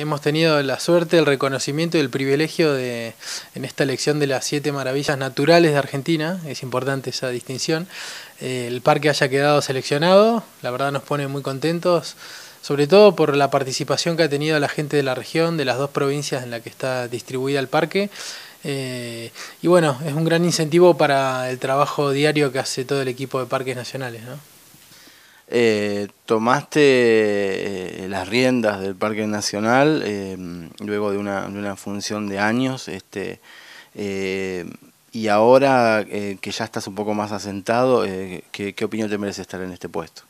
Hemos tenido la suerte, el reconocimiento y el privilegio de, en esta elección de las siete maravillas naturales de Argentina, es importante esa distinción, eh, el parque haya quedado seleccionado, la verdad nos pone muy contentos, sobre todo por la participación que ha tenido la gente de la región, de las dos provincias en las que está distribuida el parque. Eh, y bueno, es un gran incentivo para el trabajo diario que hace todo el equipo de parques nacionales. ¿no? Eh, tomaste eh, las riendas del Parque Nacional eh, luego de una, función de años este, y ahora que ya estás un poco más asentado, ¿qué, ¿qué, opinión te merece estar en este puesto?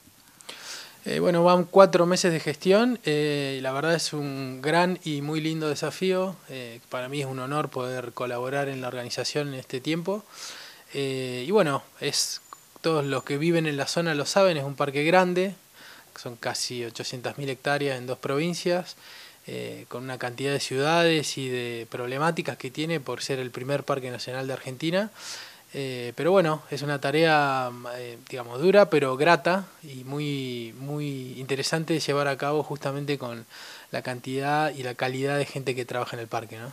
bueno, van cuatro meses de gestión y la verdad es un gran y muy lindo desafío. para mí es un honor poder colaborar en la organización en este tiempo. y bueno, es todos los que viven en la zona lo saben, es un parque grande, son casi 800.000 hectáreas en dos provincias, eh, con una cantidad de ciudades y de problemáticas que tiene por ser el primer parque nacional de Argentina. Eh, pero bueno, es una tarea, eh, digamos, dura, pero grata y muy, muy interesante llevar a cabo justamente con la cantidad y la calidad de gente que trabaja en el parque, ¿no?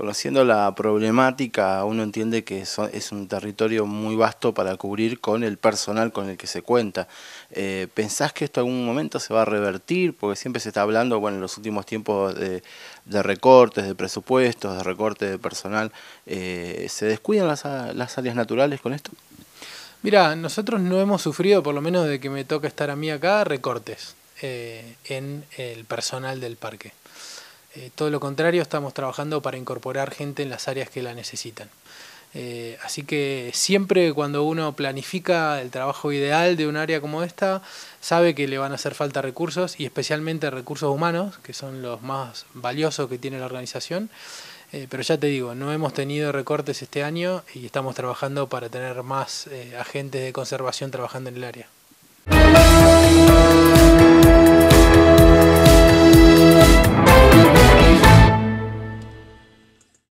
Conociendo la problemática, uno entiende que es un territorio muy vasto para cubrir con el personal con el que se cuenta. Eh, ¿Pensás que esto en algún momento se va a revertir? Porque siempre se está hablando, bueno, en los últimos tiempos de, recortes, de presupuestos, de recortes de personal. Eh, ¿Se descuidan las, áreas naturales con esto? Mira, nosotros no hemos sufrido, por lo menos de que me toca estar a mí acá, recortes eh, en el personal del parque. Eh, todo lo contrario, estamos trabajando para incorporar gente en las áreas que la necesitan. Eh, así que siempre cuando uno planifica el trabajo ideal de un área como esta, sabe que le van a hacer falta recursos y especialmente recursos humanos, que son los más valiosos que tiene la organización. Eh, pero ya te digo, no hemos tenido recortes este año y estamos trabajando para tener más agentes de conservación trabajando en el área.